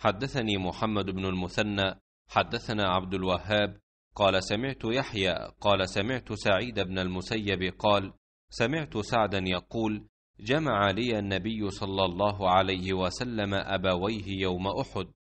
حدثني محمد بن المثنى حدثنا عبد الوهاب قال سمعت يحيى قال سمعت سعيد بن المسيب قال سمعت سعدا يقول جمع لي النبي صلى الله عليه وسلم ابويه يوم احد